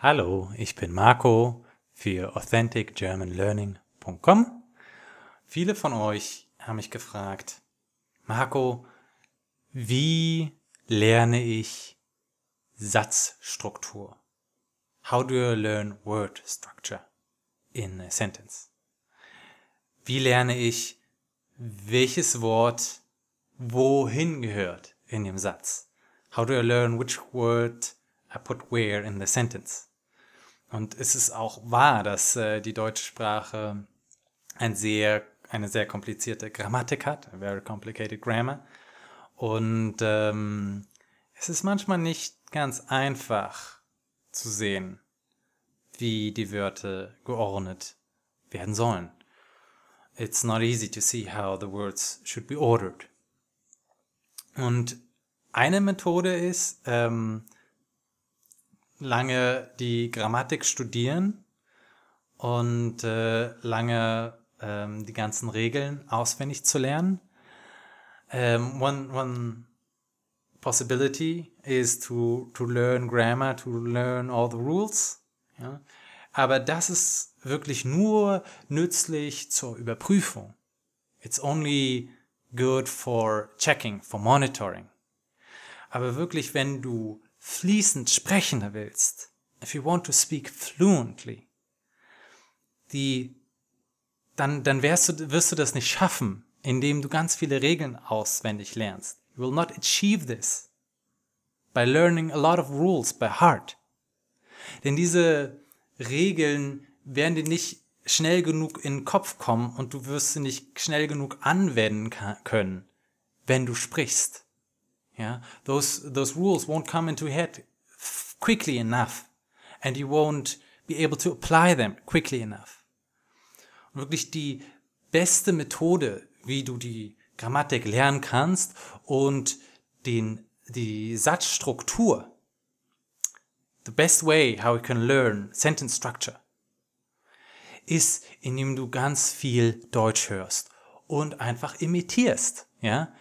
Hallo, ich bin Marco für AuthenticGermanLearning.com. Viele von euch haben mich gefragt, Marco, wie lerne ich Satzstruktur? How do you learn word structure in a sentence? Wie lerne ich, welches Wort wohin gehört in dem Satz? How do I learn which word I put where in the sentence? Und es ist auch wahr, dass äh, die deutsche Sprache ein sehr, eine sehr komplizierte Grammatik hat, a very complicated grammar. Und ähm, es ist manchmal nicht ganz einfach zu sehen, wie die Wörter geordnet werden sollen. It's not easy to see how the words should be ordered. Und eine Methode ist, ähm, lange die Grammatik studieren und äh, lange ähm, die ganzen Regeln auswendig zu lernen. Um, ähm, one one possibility is to to learn grammar, to learn all the rules. Ja? Aber das ist wirklich nur nützlich zur Überprüfung. It's only good for checking, for monitoring. Aber wirklich, wenn du fließend sprechen willst, if you want to speak fluently, die, dann, dann wirst du, wirst du das nicht schaffen, indem du ganz viele Regeln auswendig lernst. You will not achieve this by learning a lot of rules by heart. Denn diese Regeln werden dir nicht schnell genug in den Kopf kommen und du wirst sie nicht schnell genug anwenden können, wenn du sprichst. Yeah, those those rules won't come into your head quickly enough, and you won't be able to apply them quickly enough. Und wirklich die beste Methode, wie du die Grammatik lernen kannst und den die Satzstruktur. The best way how you can learn sentence structure ist, indem du ganz viel Deutsch hörst und einfach imitierst. Ja,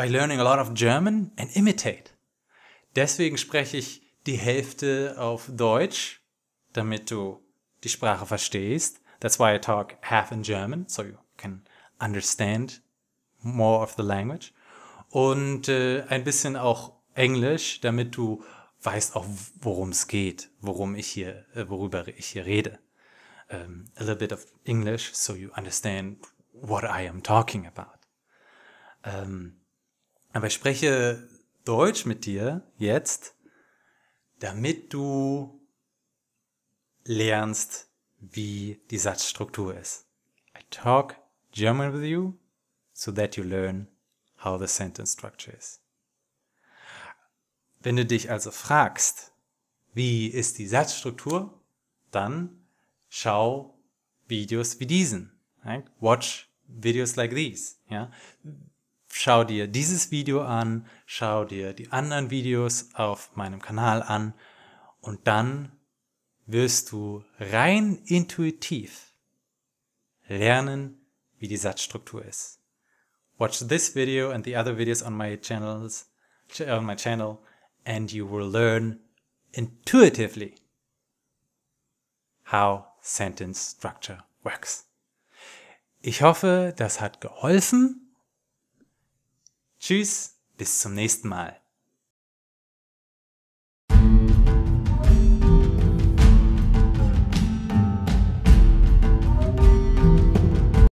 by learning a lot of German and imitate. Deswegen spreche ich die Hälfte auf Deutsch, damit du die Sprache verstehst. That's why I talk half in German, so you can understand more of the language. Und äh, ein bisschen auch Englisch, damit du weißt auch, worum es geht, worum ich hier, äh, worüber ich hier rede. Um, ähm, a little bit of English, so you understand what I am talking about. Um, ähm, aber ich spreche Deutsch mit dir jetzt, damit du lernst, wie die Satzstruktur ist. I talk German with you so that you learn how the sentence structure is. Wenn du dich also fragst, wie ist die Satzstruktur, dann schau Videos wie diesen. Right? Watch Videos like these. Ja? schau dir dieses Video an, schau dir die anderen Videos auf meinem Kanal an und dann wirst du rein intuitiv lernen, wie die Satzstruktur ist. Watch this video and the other videos on my channels, on my channel and you will learn intuitively how sentence structure works. Ich hoffe, das hat geholfen. Tschüss, bis zum nächsten Mal.